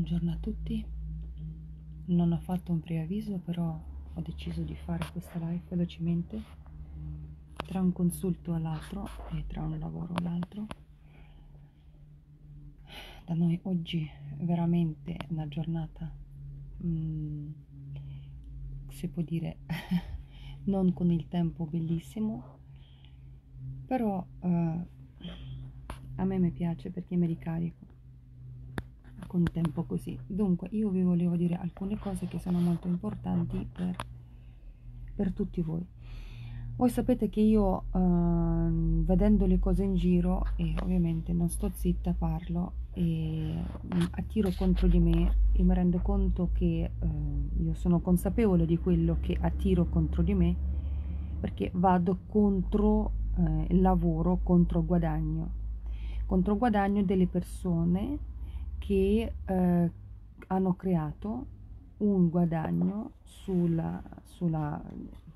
Buongiorno a tutti, non ho fatto un preavviso però ho deciso di fare questa live velocemente tra un consulto all'altro e tra un lavoro all'altro. Da noi oggi è veramente una giornata, mh, mm, si può dire, non con il tempo bellissimo, però eh, a me mi piace perché mi ricarico con tempo così dunque io vi volevo dire alcune cose che sono molto importanti per, per tutti voi voi sapete che io eh, vedendo le cose in giro e ovviamente non sto zitta parlo e mm, attiro contro di me e mi rendo conto che eh, io sono consapevole di quello che attiro contro di me perché vado contro eh, il lavoro contro il guadagno contro il guadagno delle persone che eh, hanno creato un guadagno sulla, sulla,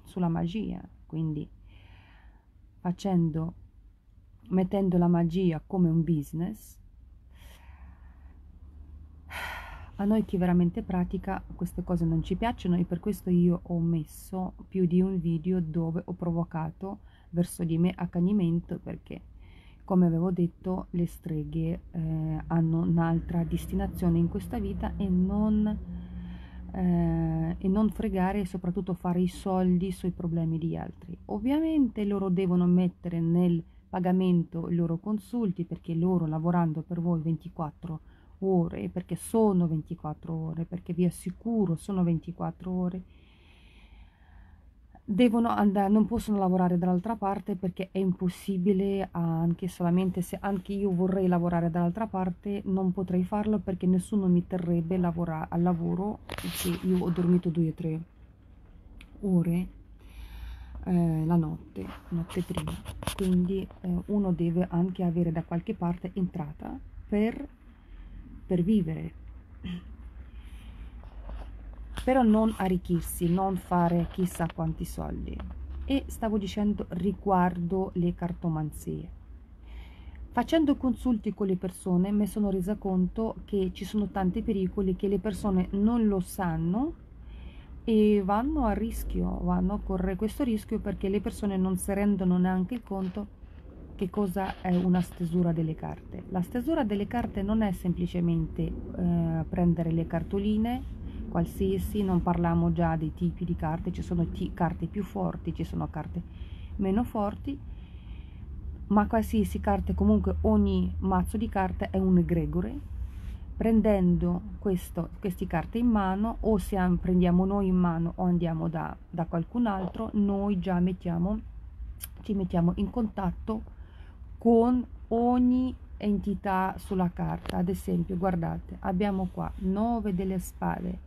sulla magia, quindi facendo, mettendo la magia come un business, a noi chi veramente pratica queste cose non ci piacciono e per questo io ho messo più di un video dove ho provocato verso di me accanimento perché come avevo detto le streghe eh, hanno un'altra destinazione in questa vita e non, eh, e non fregare e soprattutto fare i soldi sui problemi di altri ovviamente loro devono mettere nel pagamento i loro consulti perché loro lavorando per voi 24 ore perché sono 24 ore perché vi assicuro sono 24 ore devono andare, non possono lavorare dall'altra parte perché è impossibile anche solamente se anche io vorrei lavorare dall'altra parte non potrei farlo perché nessuno mi terrebbe lavora, al lavoro se io ho dormito 2-3 ore eh, la notte, notte prima quindi eh, uno deve anche avere da qualche parte entrata per, per vivere però non arricchirsi, non fare chissà quanti soldi. E stavo dicendo riguardo le cartomanzie. Facendo consulti con le persone mi sono resa conto che ci sono tanti pericoli che le persone non lo sanno e vanno a rischio, vanno a correre questo rischio perché le persone non si rendono neanche conto che cosa è una stesura delle carte. La stesura delle carte non è semplicemente eh, prendere le cartoline, qualsiasi, non parliamo già dei tipi di carte, ci sono t- carte più forti, ci sono carte meno forti, ma qualsiasi carte, comunque ogni mazzo di carte è un egregore. Prendendo questo, queste carte in mano, o se prendiamo noi in mano o andiamo da, da qualcun altro, noi già mettiamo, ci mettiamo in contatto con ogni entità sulla carta. Ad esempio, guardate, abbiamo qua 9 delle spade,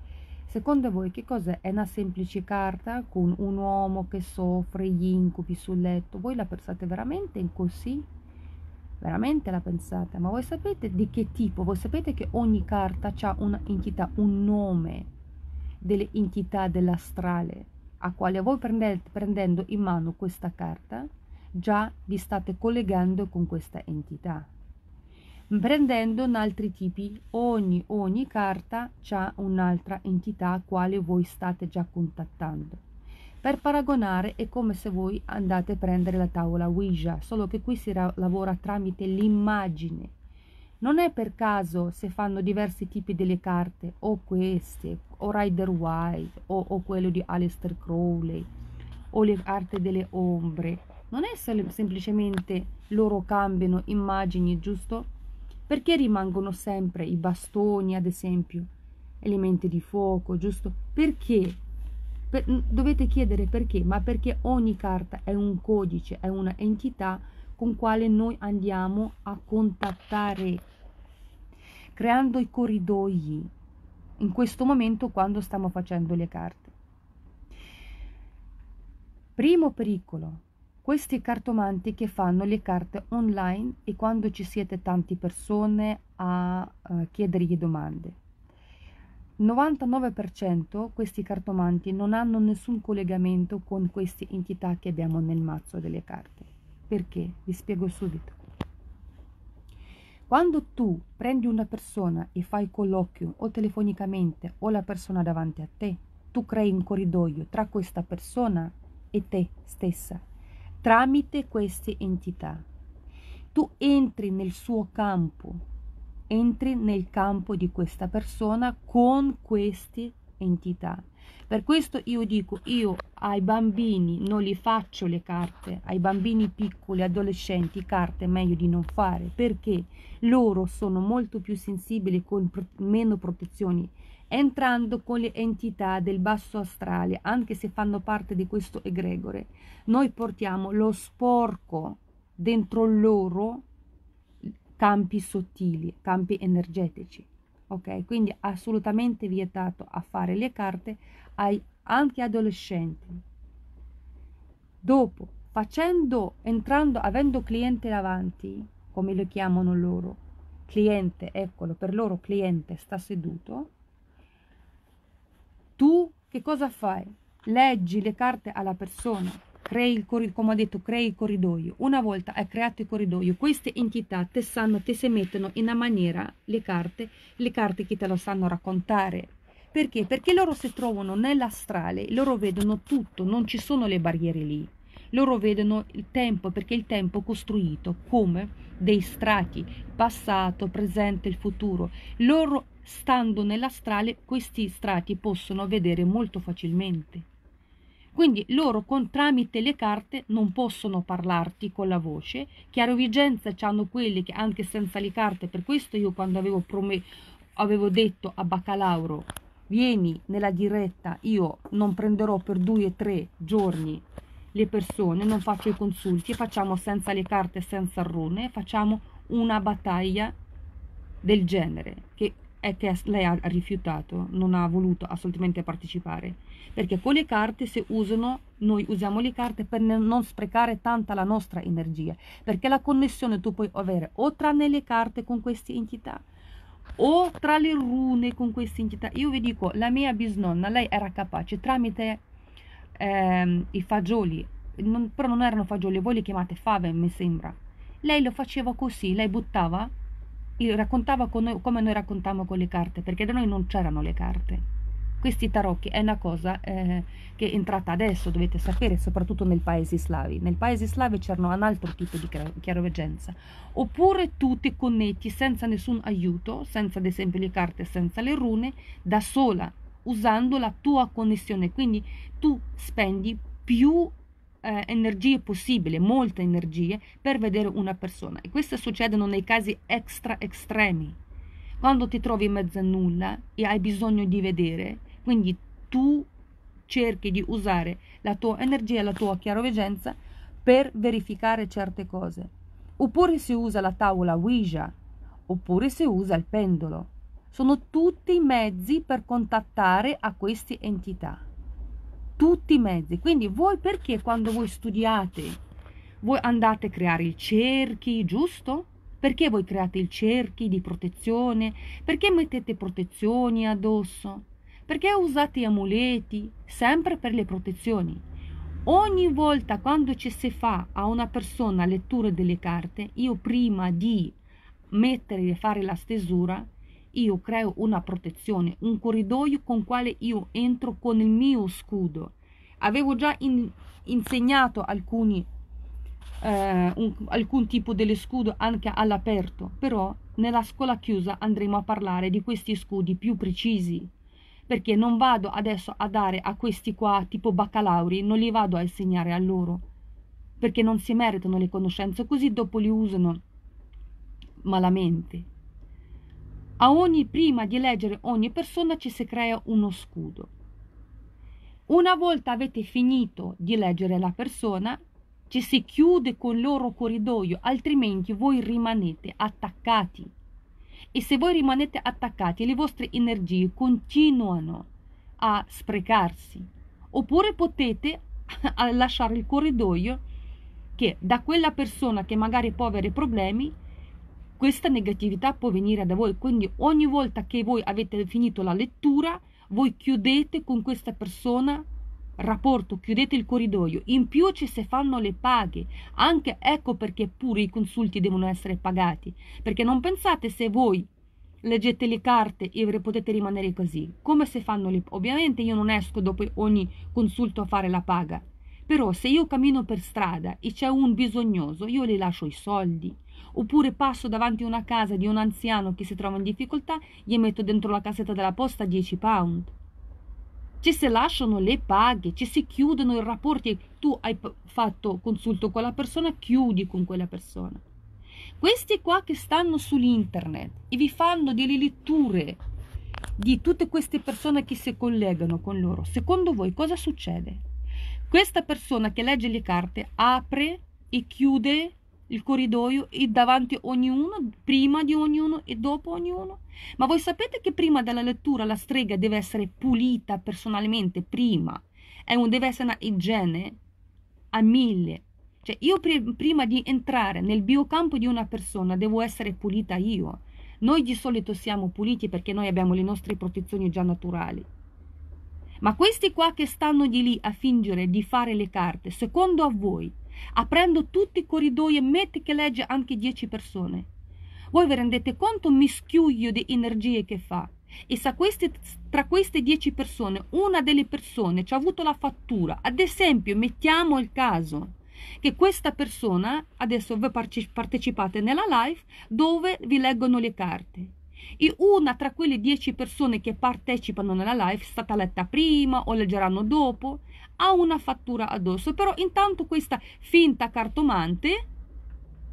Secondo voi che cos'è? È una semplice carta con un uomo che soffre gli incubi sul letto? Voi la pensate veramente in così? Veramente la pensate? Ma voi sapete di che tipo? Voi sapete che ogni carta ha un'entità, un nome delle entità dell'astrale a quale voi prendete, prendendo in mano questa carta già vi state collegando con questa entità prendendo altri tipi ogni, ogni carta ha un'altra entità quale voi state già contattando per paragonare è come se voi andate a prendere la tavola Ouija solo che qui si ra- lavora tramite l'immagine non è per caso se fanno diversi tipi delle carte o queste o Rider White o, o quello di Aleister Crowley o le carte delle ombre non è sem- semplicemente loro cambiano immagini giusto perché rimangono sempre i bastoni, ad esempio, elementi di fuoco, giusto? Perché? Per, dovete chiedere perché, ma perché ogni carta è un codice, è un'entità con quale noi andiamo a contattare, creando i corridoi in questo momento quando stiamo facendo le carte. Primo pericolo, questi cartomanti che fanno le carte online e quando ci siete tante persone a eh, chiedergli domande. 99% questi cartomanti non hanno nessun collegamento con queste entità che abbiamo nel mazzo delle carte. Perché? Vi spiego subito. Quando tu prendi una persona e fai colloquio o telefonicamente o la persona davanti a te, tu crei un corridoio tra questa persona e te stessa tramite queste entità. Tu entri nel suo campo, entri nel campo di questa persona con queste entità. Per questo io dico, io ai bambini non li faccio le carte, ai bambini piccoli, adolescenti, carte è meglio di non fare, perché loro sono molto più sensibili con meno protezioni entrando con le entità del basso astrale, anche se fanno parte di questo egregore, noi portiamo lo sporco dentro loro campi sottili, campi energetici. Ok, quindi assolutamente vietato a fare le carte ai, anche adolescenti. Dopo, facendo, entrando, avendo cliente davanti, come lo chiamano loro, cliente, eccolo, per loro cliente sta seduto, tu che cosa fai? Leggi le carte alla persona, crei il corridoio, come ho detto, crei il corridoio. Una volta hai creato il corridoio, queste entità te sanno, te si mettono in una maniera le carte, le carte che te lo sanno raccontare. Perché? Perché loro si trovano nell'astrale, loro vedono tutto, non ci sono le barriere lì. Loro vedono il tempo perché il tempo è costruito come dei strati, passato, presente, il futuro. Loro stando nell'astrale questi strati possono vedere molto facilmente. Quindi loro con, tramite le carte non possono parlarti con la voce, chiarovigenza hanno quelli che anche senza le carte, per questo io quando avevo, prome- avevo detto a Baccalauro vieni nella diretta, io non prenderò per due o tre giorni le persone, non faccio i consulti, facciamo senza le carte, senza il rune, facciamo una battaglia del genere che è che lei ha rifiutato, non ha voluto assolutamente partecipare, perché con le carte se usano, noi usiamo le carte per non sprecare tanta la nostra energia, perché la connessione tu puoi avere o tra le carte con queste entità, o tra le rune con queste entità. Io vi dico, la mia bisnonna, lei era capace tramite ehm, i fagioli, non, però non erano fagioli, voi li chiamate fave, mi sembra. Lei lo faceva così, lei buttava, raccontava noi, come noi raccontiamo con le carte, perché da noi non c'erano le carte. Questi tarocchi è una cosa eh, che è entrata adesso, dovete sapere, soprattutto nel paese slavi. Nel paese slavi c'erano un altro tipo di chiaroveggenza. Oppure tutti connetti senza nessun aiuto, senza ad esempio le carte, senza le rune, da sola usando la tua connessione. Quindi tu spendi più eh, energie possibile, molte energie, per vedere una persona. E questo succedono nei casi extra estremi. Quando ti trovi in mezzo a nulla e hai bisogno di vedere, quindi tu cerchi di usare la tua energia, la tua chiaroveggenza per verificare certe cose. Oppure si usa la tavola Ouija, oppure si usa il pendolo sono tutti i mezzi per contattare a queste entità. Tutti i mezzi. Quindi voi perché quando voi studiate, voi andate a creare i cerchi, giusto? Perché voi create i cerchi di protezione? Perché mettete protezioni addosso? Perché usate amuleti? Sempre per le protezioni. Ogni volta quando ci si fa a una persona lettura delle carte, io prima di mettere e fare la stesura, io creo una protezione, un corridoio con quale io entro con il mio scudo. Avevo già in, insegnato alcuni, eh, un, alcun tipo di scudo anche all'aperto, però nella scuola chiusa andremo a parlare di questi scudi più precisi, perché non vado adesso a dare a questi qua tipo baccalauri, non li vado a insegnare a loro, perché non si meritano le conoscenze, così dopo li usano malamente. A ogni, prima di leggere ogni persona ci si crea uno scudo. Una volta avete finito di leggere la persona, ci si chiude con il loro corridoio, altrimenti voi rimanete attaccati. E se voi rimanete attaccati, le vostre energie continuano a sprecarsi. Oppure potete lasciare il corridoio che da quella persona che magari può avere problemi questa negatività può venire da voi, quindi ogni volta che voi avete finito la lettura, voi chiudete con questa persona rapporto, chiudete il corridoio. In più ci si fanno le paghe, anche ecco perché pure i consulti devono essere pagati, perché non pensate se voi leggete le carte e potete rimanere così, come se fanno le... paghe? Ovviamente io non esco dopo ogni consulto a fare la paga, però se io cammino per strada e c'è un bisognoso, io le lascio i soldi. Oppure passo davanti a una casa di un anziano che si trova in difficoltà, gli metto dentro la cassetta della posta 10 pound. Ci si lasciano le paghe, ci si chiudono i rapporti. Tu hai fatto consulto con la persona, chiudi con quella persona. Questi qua che stanno sull'internet e vi fanno delle letture di tutte queste persone che si collegano con loro, secondo voi cosa succede? Questa persona che legge le carte apre e chiude il corridoio e davanti a ognuno, prima di ognuno e dopo ognuno. Ma voi sapete che prima della lettura la strega deve essere pulita personalmente, prima. Un, deve essere una igiene a mille. Cioè io pre, prima di entrare nel biocampo di una persona devo essere pulita io. Noi di solito siamo puliti perché noi abbiamo le nostre protezioni già naturali. Ma questi qua che stanno di lì a fingere di fare le carte, secondo a voi, aprendo tutti i corridoi e metti che legge anche 10 persone, voi vi rendete conto un mischiuglio di energie che fa? E se questi, tra queste 10 persone, una delle persone ci ha avuto la fattura, ad esempio, mettiamo il caso che questa persona, adesso voi partecipate nella live dove vi leggono le carte e una tra quelle 10 persone che partecipano nella live è stata letta prima o leggeranno dopo, ha una fattura addosso, però intanto questa finta cartomante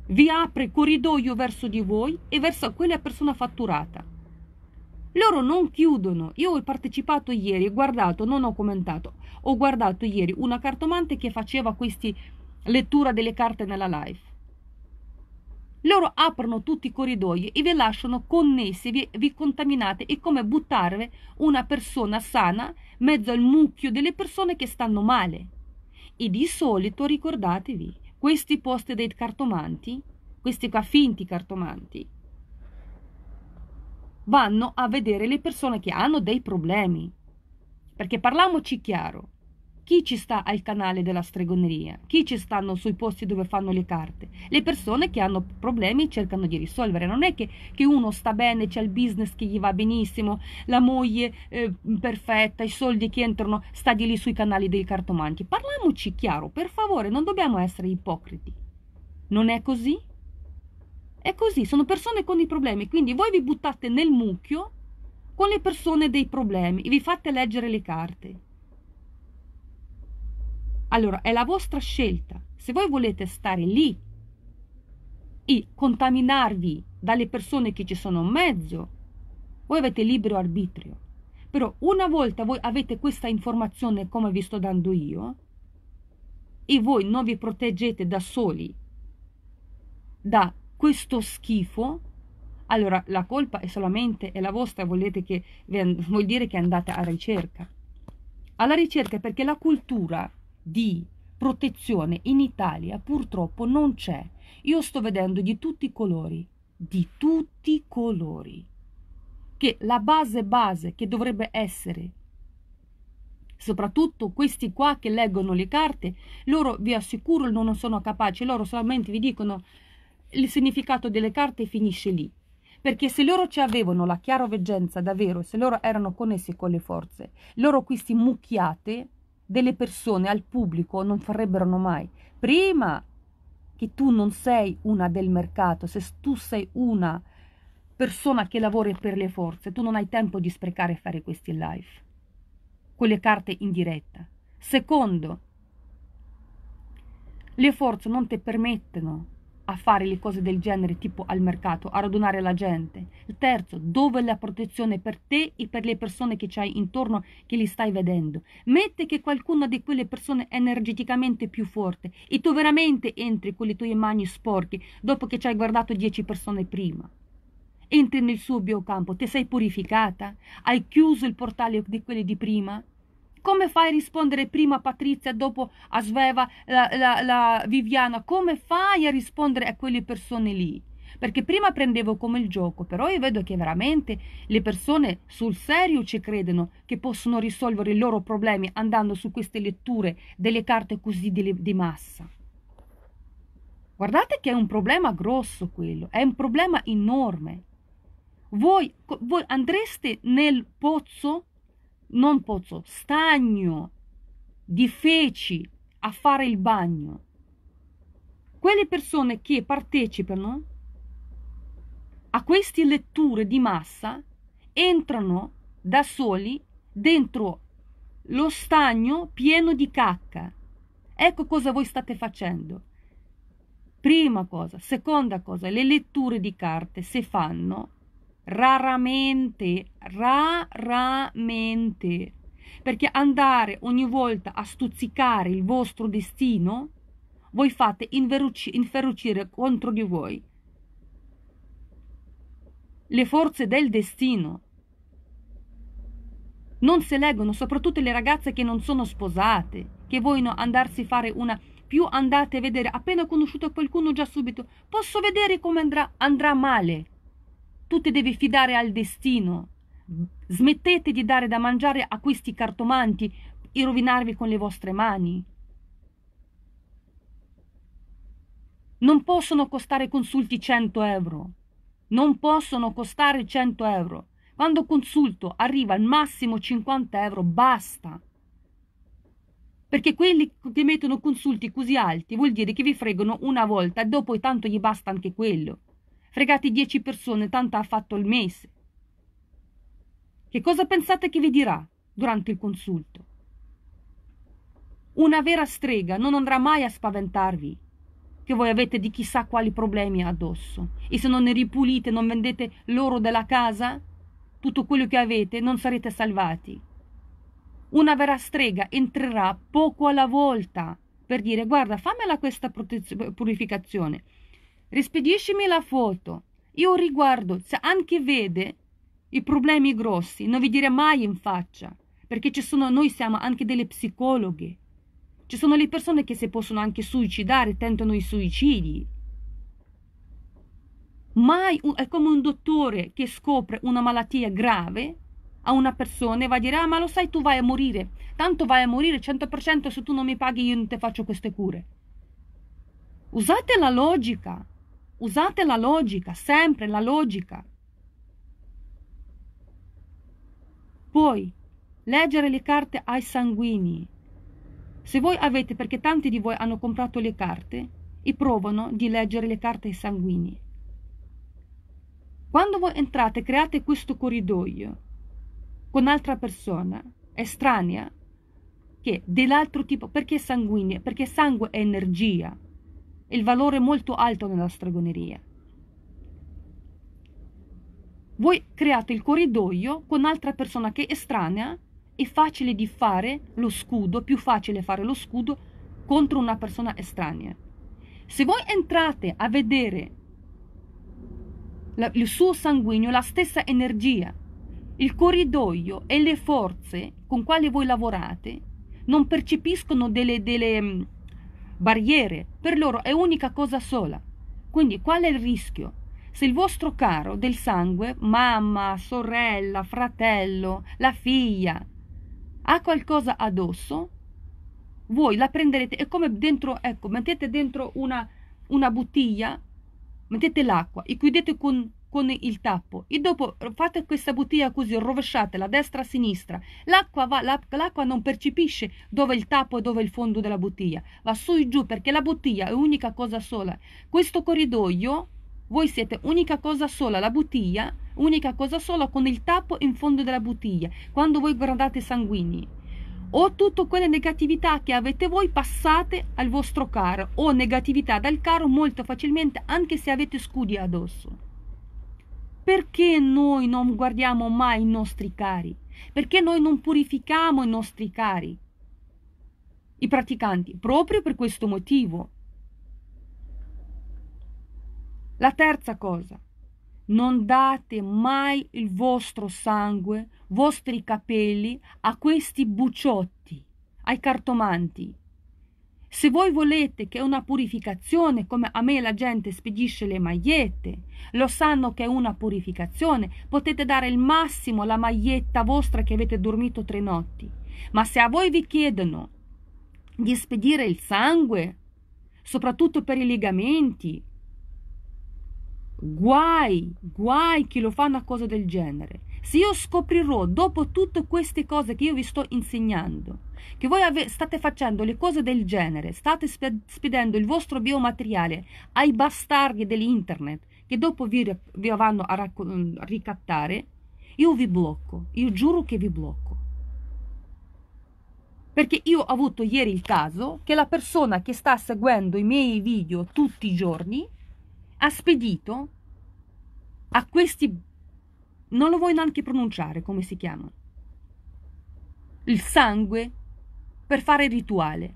vi apre corridoio verso di voi e verso quella persona fatturata. Loro non chiudono. Io ho partecipato ieri, ho guardato, non ho commentato. Ho guardato ieri una cartomante che faceva questa lettura delle carte nella live loro aprono tutti i corridoi e vi lasciano connessi, vi, vi contaminate. È come buttarvi una persona sana mezzo al mucchio delle persone che stanno male. E di solito, ricordatevi, questi posti dei cartomanti, questi qua finti cartomanti, vanno a vedere le persone che hanno dei problemi. Perché parliamoci chiaro, chi ci sta al canale della stregoneria? Chi ci stanno sui posti dove fanno le carte? Le persone che hanno problemi cercano di risolvere. Non è che, che uno sta bene, c'è il business che gli va benissimo, la moglie eh, perfetta, i soldi che entrano, sta di lì sui canali dei cartomanti. Parliamoci chiaro, per favore, non dobbiamo essere ipocriti. Non è così? È così, sono persone con i problemi, quindi voi vi buttate nel mucchio con le persone dei problemi, e vi fate leggere le carte. Allora, è la vostra scelta. Se voi volete stare lì e contaminarvi dalle persone che ci sono in mezzo, voi avete libero arbitrio. Però una volta voi avete questa informazione come vi sto dando io e voi non vi proteggete da soli da questo schifo, allora la colpa è solamente è la vostra, volete che, vuol dire che andate alla ricerca. Alla ricerca perché la cultura di protezione in Italia purtroppo non c'è. Io sto vedendo di tutti i colori, di tutti i colori, che la base base che dovrebbe essere, soprattutto questi qua che leggono le carte, loro vi assicuro non sono capaci, loro solamente vi dicono il significato delle carte e finisce lì. Perché se loro ci avevano la chiaroveggenza davvero, se loro erano connessi con le forze, loro questi mucchiate delle persone al pubblico non farebbero mai. Prima che tu non sei una del mercato, se tu sei una persona che lavora per le forze, tu non hai tempo di sprecare e fare questi live quelle carte in diretta. Secondo, le forze non ti permettono a fare le cose del genere, tipo al mercato, a radunare la gente. Il terzo, dove la protezione per te e per le persone che c'hai intorno, che li stai vedendo. Mette che qualcuna di quelle persone è energeticamente più forte e tu veramente entri con le tue mani sporche dopo che ci hai guardato dieci persone prima. Entri nel suo biocampo, ti sei purificata, hai chiuso il portale di quelli di prima come fai a rispondere prima a Patrizia, dopo a Sveva, la, la, la Viviana? Come fai a rispondere a quelle persone lì? Perché prima prendevo come il gioco, però io vedo che veramente le persone sul serio ci credono che possono risolvere i loro problemi andando su queste letture delle carte così di, di massa. Guardate che è un problema grosso quello, è un problema enorme. Voi, voi andreste nel pozzo non pozzo, stagno di feci a fare il bagno. Quelle persone che partecipano a queste letture di massa entrano da soli dentro lo stagno pieno di cacca. Ecco cosa voi state facendo. Prima cosa, seconda cosa, le letture di carte se fanno raramente, raramente, perché andare ogni volta a stuzzicare il vostro destino, voi fate inferrucire contro di voi le forze del destino. Non si leggono, soprattutto le ragazze che non sono sposate, che vogliono andarsi a fare una più andate a vedere, appena conosciuto qualcuno già subito, posso vedere come andrà, andrà male tu ti devi fidare al destino. Smettete di dare da mangiare a questi cartomanti e rovinarvi con le vostre mani. Non possono costare consulti 100 euro. Non possono costare 100 euro. Quando consulto arriva al massimo 50 euro, basta. Perché quelli che mettono consulti così alti vuol dire che vi fregano una volta e dopo tanto gli basta anche quello fregati 10 persone, tanto ha fatto il mese. Che cosa pensate che vi dirà durante il consulto? Una vera strega non andrà mai a spaventarvi che voi avete di chissà quali problemi addosso e se non ne ripulite, non vendete l'oro della casa, tutto quello che avete non sarete salvati. Una vera strega entrerà poco alla volta per dire guarda fammela questa purificazione rispediscimi la foto. Io riguardo, se anche vede i problemi grossi, non vi dire mai in faccia, perché ci sono, noi siamo anche delle psicologhe. Ci sono le persone che si possono anche suicidare, tentano i suicidi. Mai un, è come un dottore che scopre una malattia grave a una persona e va a dire, ah ma lo sai tu vai a morire, tanto vai a morire 100% se tu non mi paghi io non ti faccio queste cure. Usate la logica, Usate la logica, sempre la logica. Poi, leggere le carte ai sanguigni. Se voi avete, perché tanti di voi hanno comprato le carte e provano di leggere le carte ai sanguigni. Quando voi entrate, create questo corridoio con un'altra persona estranea che dell'altro tipo, perché sanguigna? Perché sangue è energia il valore molto alto nella stregoneria. Voi create il corridoio con altra persona che è estranea, è facile di fare lo scudo, più facile fare lo scudo contro una persona estranea. Se voi entrate a vedere la, il suo sanguigno, la stessa energia, il corridoio e le forze con quali voi lavorate non percepiscono delle, delle barriere, per loro è unica cosa sola. Quindi qual è il rischio? Se il vostro caro del sangue, mamma, sorella, fratello, la figlia, ha qualcosa addosso, voi la prenderete, è come dentro, ecco, mettete dentro una, una bottiglia, mettete l'acqua e chiudete con con il tappo e dopo fate questa bottiglia così, rovesciatela destra a sinistra. L'acqua, va, l'acqua non percepisce dove il tappo e dove il fondo della bottiglia, va su e giù perché la bottiglia è unica cosa sola. Questo corridoio, voi siete unica cosa sola, la bottiglia, unica cosa sola con il tappo in fondo della bottiglia, quando voi guardate sanguigni o tutte quelle negatività che avete voi passate al vostro caro o negatività dal caro molto facilmente anche se avete scudi addosso. Perché noi non guardiamo mai i nostri cari? Perché noi non purifichiamo i nostri cari? I praticanti, proprio per questo motivo. La terza cosa, non date mai il vostro sangue, i vostri capelli a questi buciotti, ai cartomanti. Se voi volete che è una purificazione, come a me la gente spedisce le magliette, lo sanno che è una purificazione, potete dare il massimo la maglietta vostra che avete dormito tre notti. Ma se a voi vi chiedono di spedire il sangue, soprattutto per i legamenti, guai, guai chi lo fa una cosa del genere. Se io scoprirò dopo tutte queste cose che io vi sto insegnando, che voi ave- state facendo le cose del genere, state sp- spedendo il vostro biomateriale ai bastardi dell'internet che dopo vi, vi vanno a racco- mm, ricattare, io vi blocco, io giuro che vi blocco. Perché io ho avuto ieri il caso che la persona che sta seguendo i miei video tutti i giorni ha spedito a questi non lo vuoi neanche pronunciare come si chiama. Il sangue per fare rituale.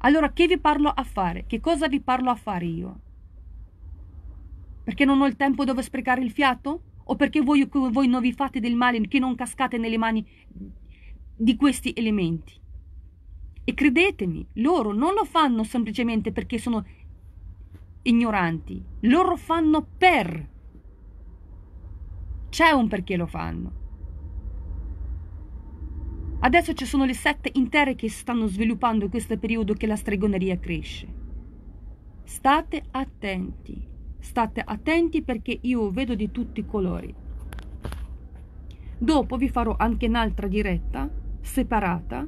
Allora che vi parlo a fare? Che cosa vi parlo a fare io? Perché non ho il tempo dove sprecare il fiato? O perché voi, voi non vi fate del male, che non cascate nelle mani di questi elementi? E credetemi, loro non lo fanno semplicemente perché sono ignoranti, loro fanno per. C'è un perché lo fanno. Adesso ci sono le sette intere che stanno sviluppando in questo periodo che la stregoneria cresce. State attenti, state attenti perché io vedo di tutti i colori. Dopo vi farò anche un'altra diretta separata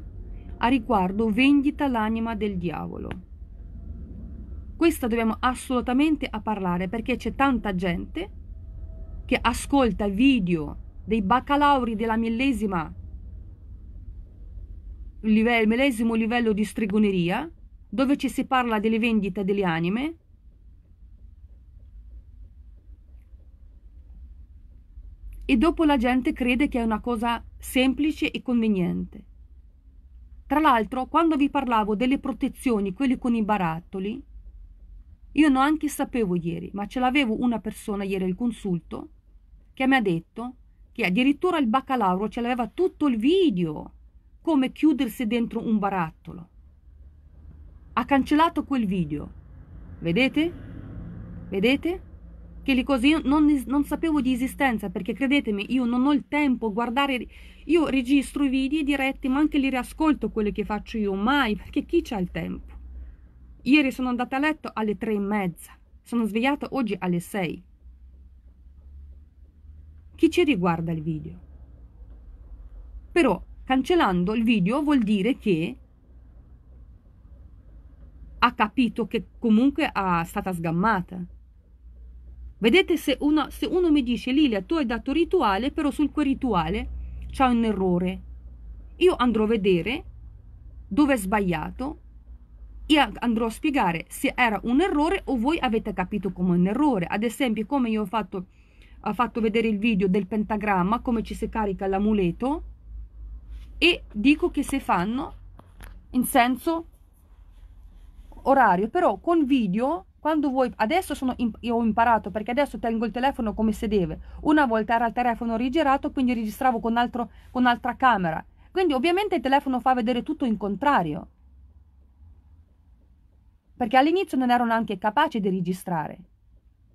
a riguardo vendita l'anima del diavolo. Questa dobbiamo assolutamente parlare perché c'è tanta gente che ascolta video dei baccalauri della millesima livello, medesimo livello di stregoneria, dove ci si parla delle vendite delle anime, e dopo la gente crede che è una cosa semplice e conveniente. Tra l'altro, quando vi parlavo delle protezioni, quelli con i barattoli, io non anche sapevo ieri, ma ce l'avevo una persona ieri al consulto che mi ha detto che addirittura il baccalauro ce l'aveva tutto il video come chiudersi dentro un barattolo. Ha cancellato quel video. Vedete? Vedete? Che lì così non, non sapevo di esistenza perché credetemi, io non ho il tempo a guardare. Io registro i video diretti, ma anche li riascolto quelli che faccio io mai perché chi c'ha il tempo? Ieri sono andata a letto alle tre e mezza, sono svegliata oggi alle sei. Chi ci riguarda il video? Però Cancellando il video vuol dire che ha capito che comunque è stata sgammata. Vedete se, una, se uno mi dice Lilia tu hai dato rituale però sul quel rituale c'è un errore. Io andrò a vedere dove è sbagliato e andrò a spiegare se era un errore o voi avete capito come un errore. Ad esempio, come io ho fatto, ho fatto vedere il video del pentagramma, come ci si carica l'amuleto, e dico che se fanno in senso orario, però con video quando vuoi, adesso sono in, ho imparato perché adesso tengo il telefono come se deve, una volta era il telefono rigirato quindi registravo con, altro, con altra camera, quindi ovviamente il telefono fa vedere tutto in contrario, perché all'inizio non erano anche capaci di registrare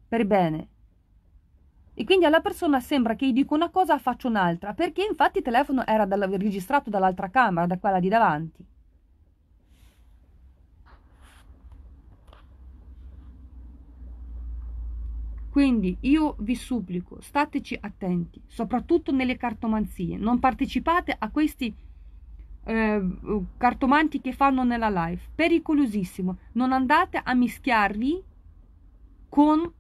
per bene. E quindi alla persona sembra che io dico una cosa, faccio un'altra, perché infatti il telefono era dalla, registrato dall'altra camera, da quella di davanti. Quindi io vi supplico, stateci attenti, soprattutto nelle cartomanzie, non partecipate a questi eh, cartomanti che fanno nella live, pericolosissimo, non andate a mischiarvi con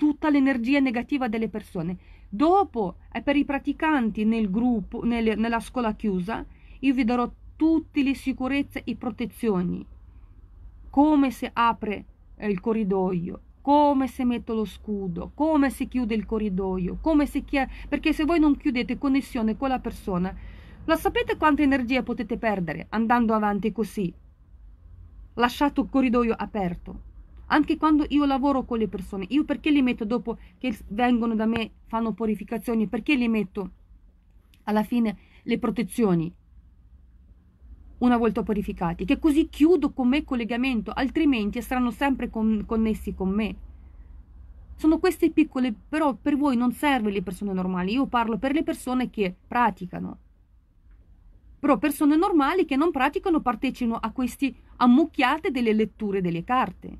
tutta l'energia negativa delle persone. Dopo è eh, per i praticanti nel gruppo, nel, nella scuola chiusa, io vi darò tutte le sicurezze e protezioni. Come si apre eh, il corridoio, come si mette lo scudo, come si chiude il corridoio, come si chiude... Perché se voi non chiudete connessione con la persona, la sapete quanta energia potete perdere andando avanti così? Lasciate il corridoio aperto anche quando io lavoro con le persone, io perché li metto dopo che vengono da me, fanno purificazioni, perché li metto alla fine le protezioni? una volta purificati, che così chiudo con me collegamento, altrimenti saranno sempre con, connessi con me. Sono queste piccole, però per voi non servono le persone normali, io parlo per le persone che praticano. Però persone normali che non praticano partecipano a queste ammucchiate delle letture delle carte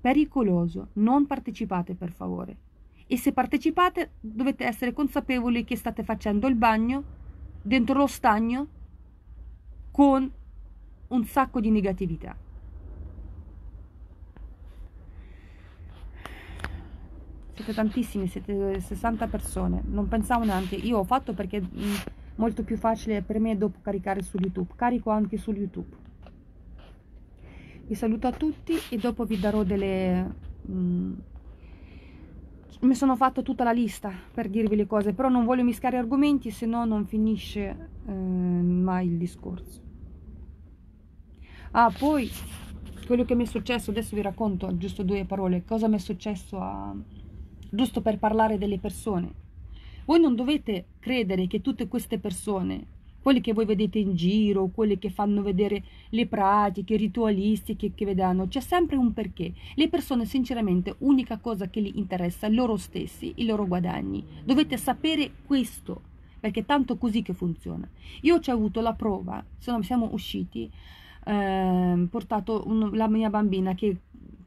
pericoloso, non partecipate per favore. E se partecipate dovete essere consapevoli che state facendo il bagno dentro lo stagno con un sacco di negatività. Siete tantissimi, siete 60 persone, non pensavo neanche, io ho fatto perché è molto più facile per me dopo caricare su YouTube, carico anche su YouTube vi saluto a tutti e dopo vi darò delle... Mm, mi sono fatto tutta la lista per dirvi le cose, però non voglio mischiare argomenti, se no non finisce eh, mai il discorso. Ah, poi quello che mi è successo, adesso vi racconto giusto due parole, cosa mi è successo a... giusto per parlare delle persone. Voi non dovete credere che tutte queste persone quelli che voi vedete in giro, quelli che fanno vedere le pratiche ritualistiche che vedranno, c'è sempre un perché. Le persone sinceramente l'unica cosa che li interessa è loro stessi, i loro guadagni. Dovete sapere questo, perché è tanto così che funziona. Io ci ho avuto la prova, sono, siamo usciti, eh, portato un, la mia bambina che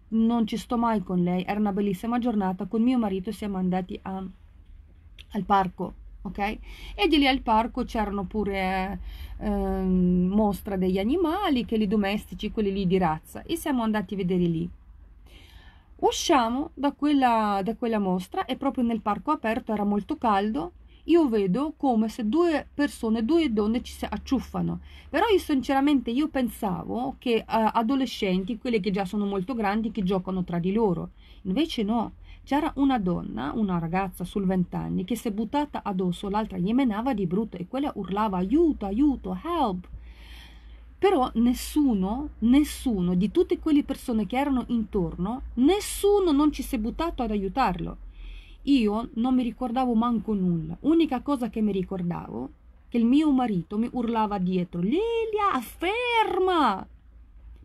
non ci sto mai con lei, era una bellissima giornata, con mio marito siamo andati a, al parco ok? E di lì al parco c'erano pure eh, mostra degli animali, che li domestici, quelli lì di razza, e siamo andati a vedere lì. Usciamo da quella, da quella mostra e proprio nel parco aperto era molto caldo, io vedo come se due persone, due donne ci si acciuffano. Però io sinceramente io pensavo che eh, adolescenti, quelli che già sono molto grandi, che giocano tra di loro. Invece no, c'era una donna, una ragazza sul vent'anni, che si è buttata addosso, l'altra gli menava di brutto e quella urlava aiuto, aiuto, help. Però nessuno, nessuno di tutte quelle persone che erano intorno, nessuno non ci si è buttato ad aiutarlo. Io non mi ricordavo manco nulla. Unica cosa che mi ricordavo che il mio marito mi urlava dietro Lilia, ferma!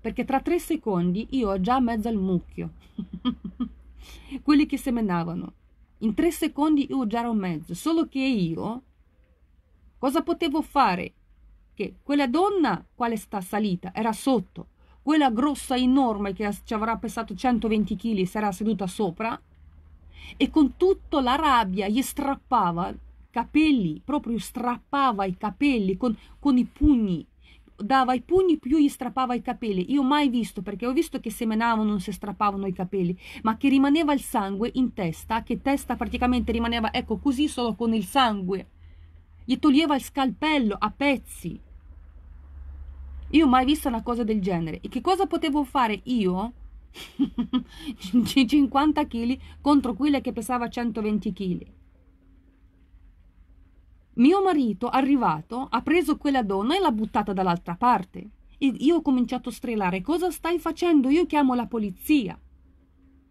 Perché tra tre secondi io ho già mezzo al mucchio. quelli che seminavano. In tre secondi io già ero mezzo, solo che io cosa potevo fare? Che quella donna, quale sta salita, era sotto, quella grossa enorme che ci avrà pesato 120 kg sarà seduta sopra e con tutta la rabbia gli strappava capelli, proprio strappava i capelli con, con i pugni dava i pugni più gli strappava i capelli. Io mai visto, perché ho visto che semenavano, non si strappavano i capelli, ma che rimaneva il sangue in testa, che testa praticamente rimaneva, ecco, così solo con il sangue. Gli toglieva il scalpello a pezzi. Io mai visto una cosa del genere. E che cosa potevo fare io? 50 kg contro quella che pesava 120 kg. Mio marito, arrivato, ha preso quella donna e l'ha buttata dall'altra parte. E io ho cominciato a strillare, Cosa stai facendo? Io chiamo la polizia.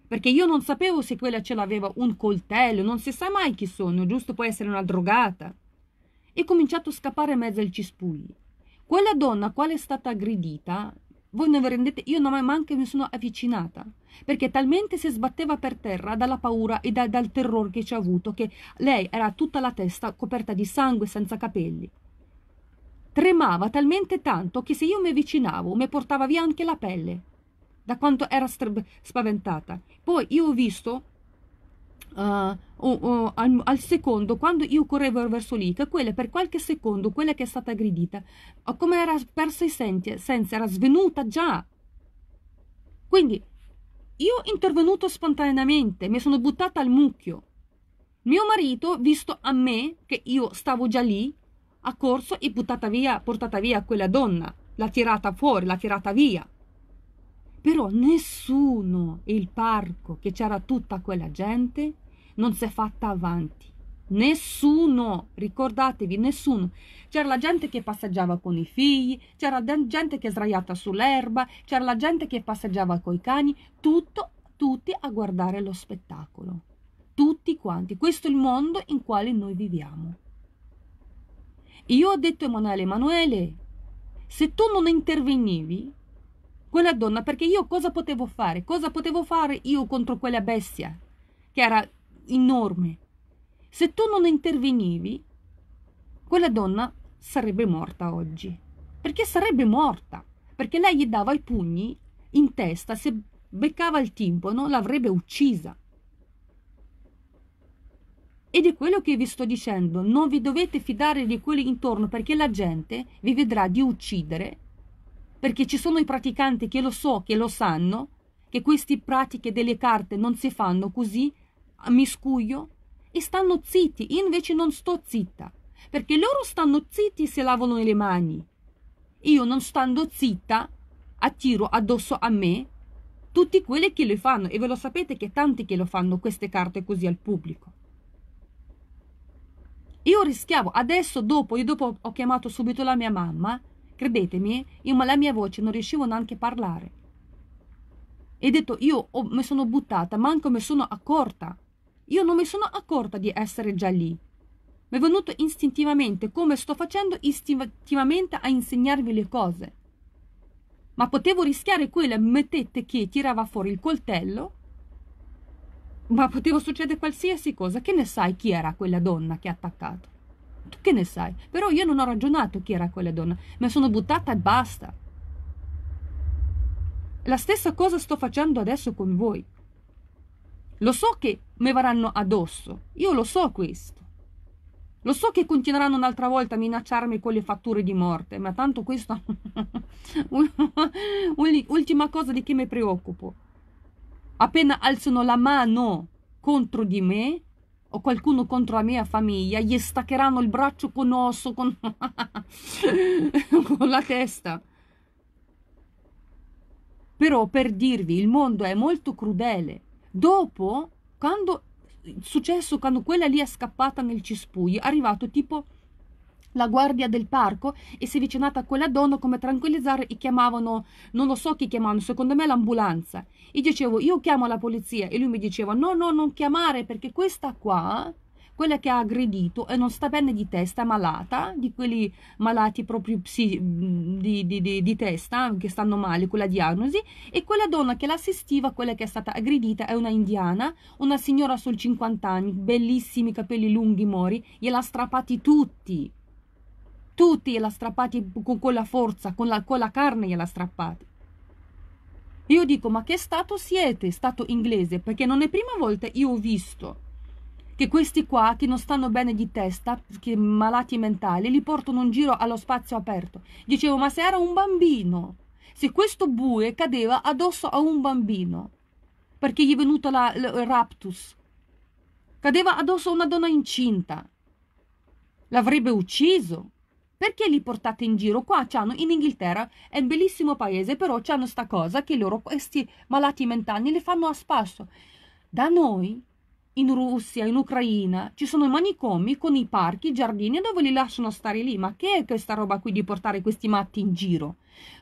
Perché io non sapevo se quella ce l'aveva un coltello, non si sa mai chi sono, giusto può essere una drogata. E ho cominciato a scappare in mezzo al cespugli. Quella donna, quale è stata aggredita, voi non vi rendete, io non manco mi sono avvicinata perché talmente si sbatteva per terra dalla paura e da, dal terrore che ci ha avuto che lei era tutta la testa coperta di sangue senza capelli. Tremava talmente tanto che se io mi avvicinavo mi portava via anche la pelle da quanto era spaventata. Poi io ho visto uh, al, al, secondo, quando io correvo verso lì, che quella per qualche secondo, quella che è stata aggredita, come era persa i sensi, senza, era svenuta già. Quindi io intervenuto spontaneamente, mi sono buttata al mucchio. Mio marito, visto a me che io stavo già lì, ha corso e buttata via, portata via quella donna, l'ha tirata fuori, l'ha tirata via. Però nessuno, il parco che c'era tutta quella gente, non si è fatta avanti. Nessuno, ricordatevi, nessuno. C'era la gente che passeggiava con i figli, c'era gente che è sdraiata sull'erba, c'era la gente che passeggiava coi cani, tutto, tutti a guardare lo spettacolo. Tutti quanti. Questo è il mondo in quale noi viviamo. Io ho detto a Emanuele, Emanuele, se tu non intervenivi, quella donna, perché io cosa potevo fare? Cosa potevo fare io contro quella bestia che era enorme. Se tu non intervenivi, quella donna sarebbe morta oggi. Perché sarebbe morta? Perché lei gli dava i pugni in testa, se beccava il timpano l'avrebbe uccisa. Ed è quello che vi sto dicendo, non vi dovete fidare di quelli intorno perché la gente vi vedrà di uccidere, perché ci sono i praticanti che lo so, che lo sanno, che queste pratiche delle carte non si fanno così mi e stanno zitti, io invece non sto zitta, perché loro stanno zitti se lavano le mani. Io non stando zitta attiro addosso a me tutti quelli che lo fanno e ve lo sapete che tanti che lo fanno queste carte così al pubblico. Io rischiavo, adesso dopo, io dopo ho chiamato subito la mia mamma, credetemi, io, la mia voce non riuscivo neanche a parlare. E detto, io ho, mi sono buttata, manco mi sono accorta io non mi sono accorta di essere già lì. Mi è venuto istintivamente, come sto facendo istintivamente a insegnarvi le cose. Ma potevo rischiare quella mettete che tirava fuori il coltello. Ma poteva succedere qualsiasi cosa. Che ne sai chi era quella donna che ha attaccato? Tu che ne sai? Però io non ho ragionato chi era quella donna. Mi sono buttata e basta. La stessa cosa sto facendo adesso con voi. Lo so che mi verranno addosso, io lo so questo. Lo so che continueranno un'altra volta a minacciarmi con le fatture di morte, ma tanto questa ultima cosa di cui mi preoccupo. Appena alzano la mano contro di me o qualcuno contro la mia famiglia, gli staccheranno il braccio con osso, con, con la testa. Però per dirvi, il mondo è molto crudele Dopo, quando è successo quando quella lì è scappata nel cespuglio, è arrivato tipo la guardia del parco e si è avvicinata a quella donna come tranquillizzare e chiamavano, non lo so chi chiamavano, secondo me l'ambulanza. E dicevo, io chiamo la polizia e lui mi diceva, no, no, non chiamare perché questa qua quella che ha aggredito e non sta bene di testa malata, di quelli malati proprio psi, di, di, di, di, testa, che stanno male, quella diagnosi, e quella donna che l'assistiva, quella che è stata aggredita, è una indiana, una signora sul 50 anni, bellissimi capelli lunghi, mori, gliela strappati tutti, tutti gliela strappati con, con la forza, con la, con la carne gliel'ha strappati. Io dico, ma che stato siete, stato inglese? Perché non è prima volta io ho visto che questi qua che non stanno bene di testa, che malati mentali, li portano in giro allo spazio aperto. Dicevo, ma se era un bambino, se questo bue cadeva addosso a un bambino, perché gli è venuto la, la, il raptus, cadeva addosso a una donna incinta, l'avrebbe ucciso. Perché li portate in giro? Qua c'hanno in Inghilterra, è un bellissimo paese, però c'hanno sta cosa che loro, questi malati mentali, li fanno a spasso. Da noi in Russia, in Ucraina, ci sono i manicomi con i parchi, i giardini dove li lasciano stare lì. Ma che è questa roba qui di portare questi matti in giro?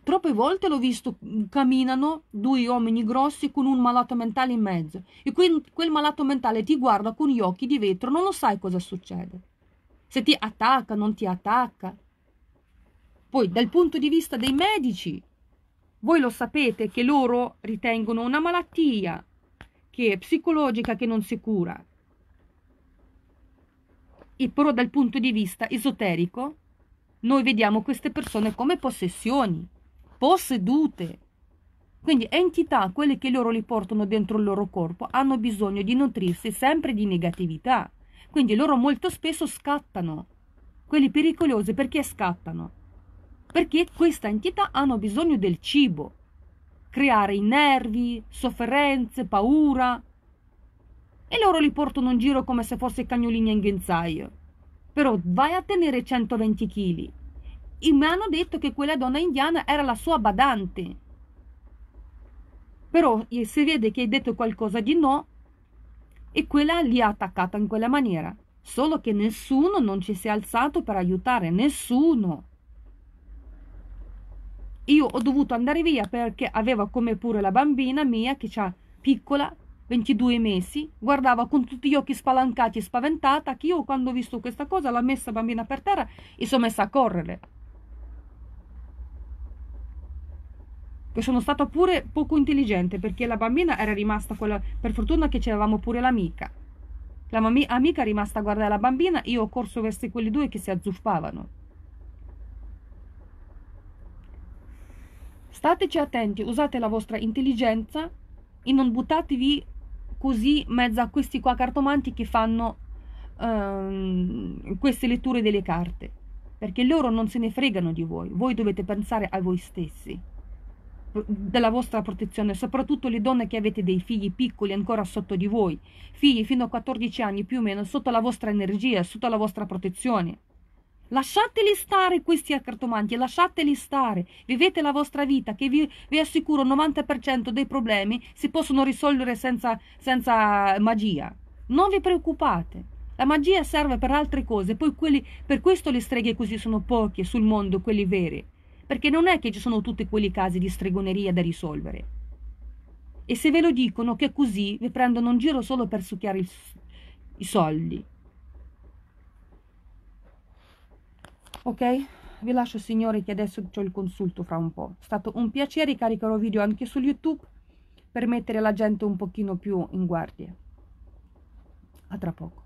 Troppe volte l'ho visto, camminano due uomini grossi con un malato mentale in mezzo e quel, quel malato mentale ti guarda con gli occhi di vetro, non lo sai cosa succede. Se ti attacca, non ti attacca. Poi dal punto di vista dei medici, voi lo sapete che loro ritengono una malattia che è psicologica che non si cura, e però dal punto di vista esoterico noi vediamo queste persone come possessioni, possedute. Quindi entità, quelle che loro li portano dentro il loro corpo, hanno bisogno di nutrirsi sempre di negatività. Quindi loro molto spesso scattano, quelli pericolosi perché scattano? Perché queste entità hanno bisogno del cibo creare i nervi, sofferenze, paura. E loro li portano in giro come se fosse cagnolini in ghenzaio. Però vai a tenere 120 kg. E mi hanno detto che quella donna indiana era la sua badante. Però si vede che hai detto qualcosa di no e quella li ha attaccata in quella maniera. Solo che nessuno non ci si è alzato per aiutare, nessuno io ho dovuto andare via perché aveva come pure la bambina mia che ha piccola 22 mesi, guardava con tutti gli occhi spalancati e spaventata che io quando ho visto questa cosa l'ho messa bambina per terra e sono messa a correre. Che sono stata pure poco intelligente perché la bambina era rimasta quella, per fortuna che c'eravamo pure l'amica. La mia amica è rimasta a guardare la bambina, io ho corso verso quelli due che si azzuffavano. Stateci attenti, usate la vostra intelligenza e non buttatevi così mezzo a questi qua cartomanti che fanno ehm, queste letture delle carte, perché loro non se ne fregano di voi, voi dovete pensare a voi stessi, della vostra protezione, soprattutto le donne che avete dei figli piccoli ancora sotto di voi, figli fino a 14 anni più o meno, sotto la vostra energia, sotto la vostra protezione. Lasciateli stare questi cartomanti, lasciateli stare, vivete la vostra vita che vi, vi assicuro il 90% dei problemi si possono risolvere senza, senza magia. Non vi preoccupate. La magia serve per altre cose, poi quelli, per questo le streghe così sono poche sul mondo, quelli veri, perché non è che ci sono tutti quei casi di stregoneria da risolvere. E se ve lo dicono che così vi prendono un giro solo per succhiare il, i soldi. ok vi lascio signori che adesso ho il consulto fra un po è stato un piacere caricherò video anche su youtube per mettere la gente un pochino più in guardia a tra poco